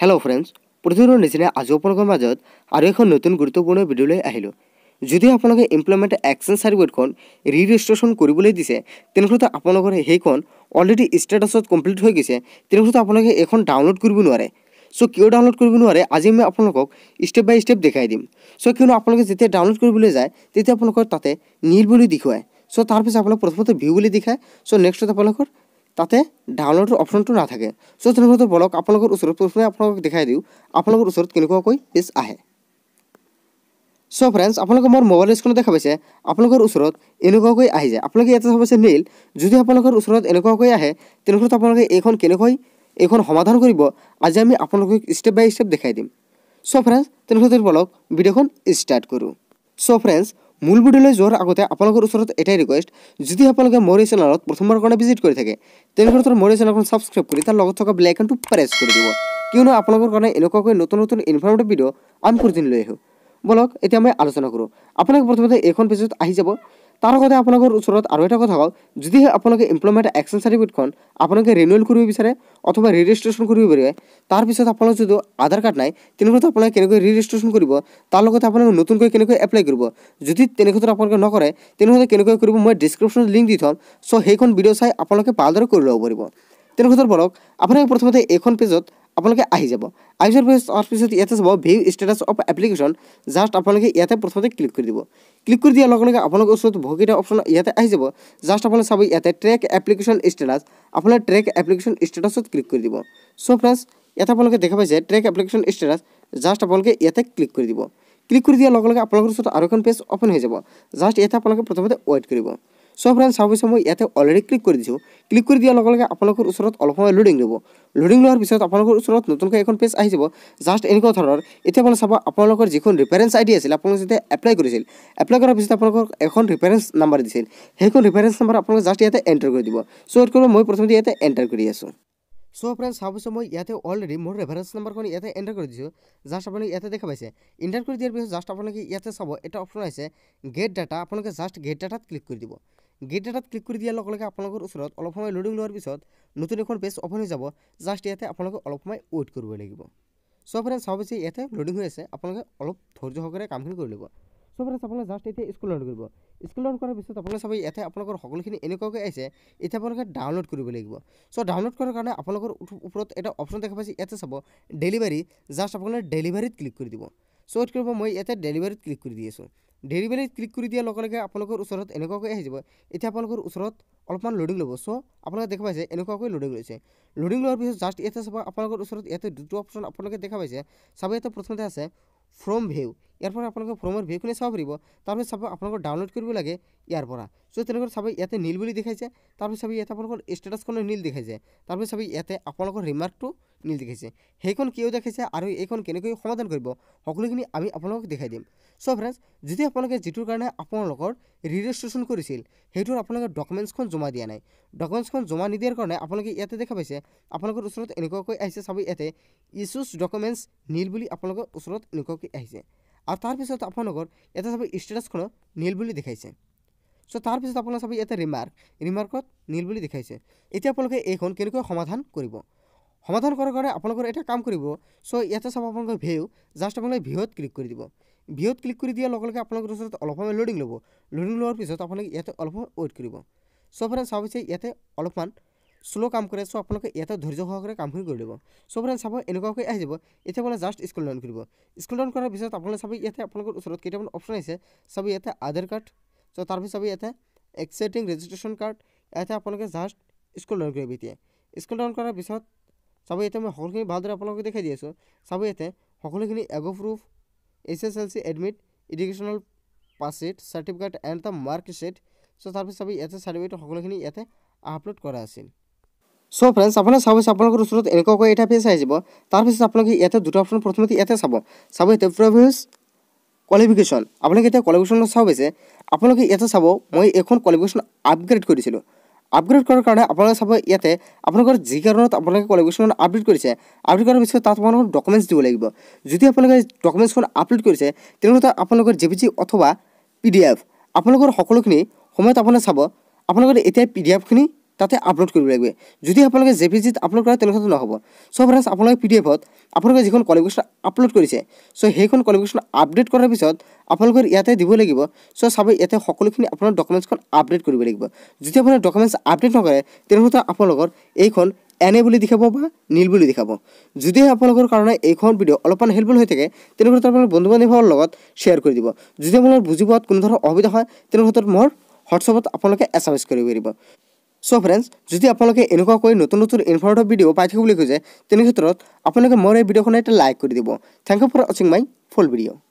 hello' friends প্ৰতিদিনৰ নিচিনা আজি আপোনালোকৰ মাজত আৰু এখন নতুন গুৰুত্বপূৰ্ণ ভিডিঅ'লৈ আহিলোঁ যদি আপোনালোকে ইমপ্লিমেণ্ট এক্সেঞ্জ চাৰ্টিফিকেটখন ৰি ৰেজিষ্ট্ৰেশ্যন কৰিবলৈ দিছে তেনেহ'লে আপোনালোকৰ সেইখন অলৰেডি ষ্টেটাছত কমপ্লিট হৈ গৈছে তেনেহ'লে আপোনালোকে এইখন ডাউনলোড কৰিব নোৱাৰে চ' কিয় ডাউনলোড কৰিব নোৱাৰে আজি মই আপোনালোকক ষ্টেপ বাই ষ্টেপ দেখাই দিম চ' কিয়নো আপোনালোকে যেতিয়া ডাউনলোড কৰিবলৈ যায় তেতিয়া আপোনালোকৰ তাতে নীল বুলি দেখুৱায় চ' তাৰপিছত আপোনালোকে প্ৰথমতে ভিউ বুলি দেখায় চ' নেক্সটত আপোনালোকৰ তাতে ডাউনলোডৰ অপশ্যনটো নাথাকে চ' তেনেকুৱা বলক আপোনালোকৰ ওচৰত প্ৰথমে আপোনালোকক দেখাই দিওঁ আপোনালোকৰ ওচৰত কেনেকুৱাকৈ পেজ আহে চ' ফ্ৰেণ্ডছ আপোনালোকে মোৰ মোবাইল স্ক্ৰীণত দেখা পাইছে আপোনালোকৰ ওচৰত এনেকুৱাকৈ আহি যায় আপোনালোকে ইয়াতে চাব পাইছে নীল যদি আপোনালোকৰ ওচৰত এনেকুৱাকৈ আহে তেনেহ'লে আপোনালোকে এইখন কেনেকৈ এইখন সমাধান কৰিব আজি আমি আপোনালোকক ষ্টেপ বাই ষ্টেপ দেখাই দিম চ' ফ্ৰেণ্ডছ তেনেহ'লে বলক ভিডিঅ'খন ষ্টাৰ্ট কৰোঁ চ' ফ্ৰেণ্ডছ মূল ভিডিঅ'লৈ যোৱাৰ আগতে আপোনালোকৰ ওচৰত এটাই ৰিকুৱেষ্ট যদি আপোনালোকে মোৰ এই চেনেলত প্ৰথমবাৰৰ কাৰণে ভিজিট কৰি থাকে তেনেহ'লে মোৰ এই চেনেলখন ছাবস্ক্ৰাইব কৰি তাৰ লগত থকা বেল আইকনটো প্ৰেছ কৰি দিব কিয়নো আপোনালোকৰ কাৰণে এনেকুৱাকৈ নতুন নতুন ইনফৰ্মেটিভ ভিডিঅ' আন প্ৰতিদিন লৈ আহোঁ বলক এতিয়া মই আলোচনা কৰোঁ আপোনালোকে প্ৰথমতে এইখন পেজত আহি যাব তাৰ লগতে আপোনালোকৰ ওচৰত আৰু এটা কথা কওক যদিহে আপোনালোকে ইমপ্লয়মেণ্ট একচন চাৰ্টিফিকেটখন আপোনালোকে ৰিনুৱেল কৰিব বিচাৰে অথবা ৰেজিষ্ট্ৰেশ্যন কৰিব পাৰিব তাৰপিছত আপোনালোক যদি আধাৰ কাৰ্ড নাই তেনেকুৱা আপোনালোকে কেনেকৈ ৰেজিষ্ট্ৰেশ্যন কৰিব তাৰ লগতে আপোনালোকে নতুনকৈ কেনেকৈ এপ্লাই কৰিব যদি তেনেক্ষেত্ৰত আপোনালোকে নকৰে তেনেহ'লে কেনেকৈ কৰিব মই ডিছক্ৰিপশ্যনত লিংক দি থ'ম চ' সেইখন ভিডিঅ' চাই আপোনালোকে ভালদৰে কৰি ল'ব পাৰিব তেনেকুৱা পঢ়ক আপোনালোকে প্ৰথমতে এইখন পেজত আপোনালোকে আহি যাব আহি যোৱাৰ পিছত তাৰ পিছত ইয়াতে চাব view status of application just আপোনালোকে ইয়াতে প্ৰথমতে ক্লিক কৰি দিব ক্লিক কৰি দিয়াৰ লগে লগে আপোনালোকৰ ওচৰত বহুকেইটা অপশ্যন ইয়াতে আহি যাব জাষ্ট আপোনালোকে চাব ইয়াতে ট্ৰেক এপ্লিকেশ্যন ষ্টেটাছ আপোনালোকে ট্ৰেক এপ্লিকেশ্যন ষ্টেটাছত ক্লিক কৰি দিব চ' ফ্ৰেণ্ডছ ইয়াতে আপোনালোকে দেখা পাইছে ট্ৰেক এপ্লিকেশ্যন ষ্টেটাছ জাষ্ট আপোনালোকে ইয়াতে ক্লিক কৰি দিব ক্লিক কৰি দিয়াৰ লগে লগে আপোনালোকৰ ওচৰত আৰু এখন পেজ অপেন হৈ যাব জাষ্ট ইয়াতে আপোনালোকে প্ৰথমতে ৱেইট কৰিব চ' ফ্ৰেণ্ড চাব পিছত মই ইয়াতে অলৰেডি ক্লিক কৰি দিছোঁ ক্লিক কৰি দিয়াৰ লগে লগে আপোনালোকৰ ওচৰত অলপ সময় লোডিং দিব লোডিং লোৱাৰ পিছত আপোনালোকৰ ওচৰত নতুনকৈ এখন পেজ আহি যাব জাষ্ট এনেকুৱা ধৰণৰ এতিয়া আপুনি চাব আপোনালোকৰ যিখন ৰেফাৰেঞ্চ আই ডি আছিল আপোনালোকে যেতিয়া এপ্লাই কৰিছিল এপ্লাই কৰাৰ পিছত আপোনালোকক এখন ৰেফাৰেঞ্চ নাম্বাৰ দিছিল সেইখন ৰেফাৰেঞ্চ নাম্বাৰ আপোনালোকে জাষ্ট ইয়াতে এণ্টাৰ কৰি দিব চ' এইটো কৰিব মই প্ৰথমতে ইয়াতে এণ্টাৰ কৰি আছোঁ চ' ফ্ৰেণ্ড চাব পিছত মই ইয়াতে অলৰেডি মোৰ ৰেফাৰেঞ্চ নাম্বাৰখন ইয়াতে এণ্টাৰ কৰি দিছোঁ জাষ্ট আপোনালোকে ইয়াতে দেখা পাইছে এণ্টাৰ কৰি দিয়াৰ পিছত জাষ্ট আপোনালোকে ইয়াতে চাব এটা অপশ্যন আছে গেট ডাটা আপোনালোকে জাষ্ট গেট ডাটাত ক্লিক কৰি দিব গেট এটাত ক্লিক কৰি দিয়াৰ লগে লগে আপোনালোকৰ ওচৰত অলপ সময় লোডিং লোৱাৰ পিছত নতুন এখন পেজ অ'পেন হৈ যাব জাষ্ট ইয়াতে আপোনালোকে অলপ সময় ৱেইট কৰিব লাগিব চ' ফ্ৰেণ্ড চাব যে ইয়াতে লোডিং হৈ আছে আপোনালোকে অলপ ধৈৰ্য সহকাৰে কামখিনি কৰি ল'ব চ' ফ্ৰেণ্ডছ আপোনালোকে জাষ্ট এতিয়া স্কুল লাউন কৰিব স্কুল লাউন কৰাৰ পিছত আপোনালোকে চাব ইয়াতে আপোনালোকৰ সকলোখিনি এনেকুৱাকৈ আহিছে এতিয়া আপোনালোকে ডাউনলোড কৰিব লাগিব চ' ডাউনলোড কৰাৰ কাৰণে আপোনালোকৰ ওপৰত এটা অপশ্যন দেখা পাইছে ইয়াতে চাব ডেলিভাৰী জাষ্ট আপোনালোকে ডেলিভাৰীত ক্লিক কৰি দিব চ' ৱেইট কৰিব মই ইয়াতে ডেলিভাৰীত ক্লিক কৰি দি আছোঁ ডেলি ক্লিক কৰি দিয়াৰ লগে লগে আপোনালোকৰ ওচৰত এনেকুৱাকৈ আহি যাব এতিয়া আপোনালোকৰ ওচৰত অলপমান লোডিং ল'ব চ' আপোনালোকে দেখা পাইছে এনেকুৱাকৈ লোডিং লৈছে লোডিং লোৱাৰ পিছত জাষ্ট ইয়াতে চাব আপোনালোকৰ ওচৰত ইয়াতে দুটা অপশ্যন আপোনালোকে দেখা পাইছে চাব ইয়াতে প্ৰথমতে আছে ফ্ৰম ভিউ ইয়াৰ পৰা আপোনালোকে ফৰ্মৰ ভিউখিনি চাব পাৰিব তাৰপিছত চাব আপোনালোকৰ ডাউনলোড কৰিব লাগে ইয়াৰ পৰা চ' তেনেকৈ চাব ইয়াতে নীল বুলি দেখাইছে তাৰপিছত চাবি ইয়াতে আপোনালোকৰ ষ্টেটাছখনো নীল দেখাইছে তাৰপিছত চাবি ইয়াতে আপোনালোকৰ ৰিমাৰ্কটো নীল দেখাইছে সেইখন কিয় দেখাইছে আৰু এইখন কেনেকৈ সমাধান কৰিব সকলোখিনি আমি আপোনালোকক দেখাই দিম চ' ফ্ৰেণ্ডছ যদি আপোনালোকে যিটোৰ কাৰণে আপোনালোকৰ ৰিৰেজিষ্ট্ৰেশ্যন কৰিছিল সেইটোৰ আপোনালোকে ডকুমেণ্টছখন জমা দিয়া নাই ডকুমেণ্টছখন জমা নিদিয়াৰ কাৰণে আপোনালোকে ইয়াতে দেখা পাইছে আপোনালোকৰ ওচৰত এনেকুৱাকৈ আহিছে চাবি ইয়াতে ইছুছ ডকুমেণ্টছ নীল বুলি আপোনালোকৰ ওচৰত এনেকুৱাকৈ আহিছে আৰু তাৰপিছত আপোনালোকৰ এটা চাব ষ্টেটাছখন নীল বুলি দেখাইছে চ' তাৰপিছত আপোনাৰ চাব ইয়াতে ৰিমাৰ্ক ৰিমাৰ্কত নীল বুলি দেখাইছে এতিয়া আপোনালোকে এইখন কেনেকৈ সমাধান কৰিব সমাধান কৰাৰ কাৰণে আপোনালোকৰ এটা কাম কৰিব চ' ইয়াতে চাব আপোনালোকৰ ভিউ জাষ্ট আপোনালোকে ভিউত ক্লিক কৰি দিব ভিউত ক্লিক কৰি দিয়াৰ লগে লগে আপোনালোকৰ ওচৰত অলপ সময় লোডিং ল'ব লোডিং লোৱাৰ পিছত আপোনালোকে ইয়াতে অলপ সময় ৱেইট কৰিব চ' আপোনাৰ চাব ইয়াতে অলপমান শ্ল' কাম কৰে চ' আপোনালোকে ইয়াতে ধৈৰ্য সহকাৰে কামখিনি কৰি দিব চ' আপোনাৰ চাব এনেকুৱাকৈ আহি যাব এতিয়া বোলে জাষ্ট স্কুল ডাউন কৰিব স্কুল ডাউন কৰাৰ পিছত আপোনালোকে চাব ইয়াতে আপোনালোকৰ ওচৰত কেইটামান অপশ্যন আহিছে চাব ইয়াতে আধাৰ কাৰ্ড চ' তাৰপিছত চাব ইয়াতে এক্সাইটিং ৰেজিষ্ট্ৰেশ্যন কাৰ্ড ইয়াতে আপোনালোকে জাষ্ট স্কুল ডাউন কৰিব এতিয়া স্কুল ডাউন কৰাৰ পিছত চাব ইয়াতে মই সকলোখিনি ভালদৰে আপোনালোকে দেখাই দি আছোঁ চাব ইয়াতে সকলোখিনি এগ' proof H S L C admit educational pass sheet certificate and the marksheet চ' তাৰপিছত চাবি ইয়াতে চাৰ্টিফিকেট সকলোখিনি ইয়াতে আপলোড কৰা আছিল চ' ফ্ৰেণ্ডছ আপোনাৰ চাব আপোনালোকৰ ওচৰত এনেকুৱাকৈ এটা ফেচ আহি যাব তাৰপিছত আপোনালোকে ইয়াতে দুটা অপশ্যন প্ৰথমতে ইয়াতে চাব চাব ইয়াতে প্ৰভিউচ কোৱালিফিকেশ্যন আপোনালোকে এতিয়া কোৱালিফিকেশ্যনত চাব পাইছে আপোনালোকে ইয়াতে চাব মই এখন কোৱালিফিকেশ্যন আপগ্ৰেড কৰিছিলোঁ আপগ্ৰেড কৰাৰ কাৰণে আপোনালোকে চাব ইয়াতে আপোনালোকৰ যি কাৰণত আপোনালোকে কোৱালিফিকেশ্যন আপডেট কৰিছে আপডেট কৰাৰ পিছত তাত আপোনালোকৰ ডকুমেণ্টছ দিব লাগিব যদি আপোনালোকে ডকুমেণ্টছখন আপডেট কৰিছে তেনেহ'লে আপোনালোকৰ জে পি জি অথবা পি ডি এফ আপোনালোকৰ সকলোখিনি সময়ত আপোনাৰ চাব আপোনালোকৰ এতিয়া পি ডি এফখিনি তাতে আপলোড কৰিব লাগিব যদি আপোনালোকে জে পি জিত আপলোড কৰে তেনেকুৱাটো নহ'ব চ' ফ্ৰেণ্ডছ আপোনালোকে পি ডি এফত আপোনালোকে যিখন কোৱালিফিকেশ্যন আপলোড কৰিছে চ' সেইখন কোৱালিফিকেশ্যন আপডেট কৰাৰ পিছত আপোনালোকৰ ইয়াতে দিব লাগিব চ' চাব ইয়াতে সকলোখিনি আপোনাৰ ডকুমেণ্টছখন আপডেট কৰিব লাগিব যদি আপোনাৰ ডকুমেণ্টছ আপডেট নকৰে তেনেহ'লে আপোনালোকৰ এইখন এনে বুলি দেখাব বা নীল বুলি দেখাব যদিহে আপোনালোকৰ কাৰণে এইখন ভিডিঅ' অলপমান হেল্পফুল হৈ থাকে তেনেহ'লে আপোনালোকৰ বন্ধু বান্ধৱসকলৰ লগত শ্বেয়াৰ কৰি দিব যদি আপোনালোকৰ বুজি পোৱাত কোনো ধৰণৰ অসুবিধা হয় তেনেহ'লে মোৰ হোৱাটছএপত আপোনালোকে এছ এম এছ কৰিব পাৰিব চ' ফ্ৰেণ্ডছ যদি আপোনালোকে এনেকুৱাকৈ নতুন নতুন ইনফৰ্মেটিভ ভিডিঅ' পাই থাকিবলৈ খোজে তেনে ক্ষেত্ৰত আপোনালোকে মোৰ এই ভিডিঅ'খনে এটা লাইক কৰি দিব থেংক ইউ ফৰ ৱাচিং মাই ফুল ভিডিঅ'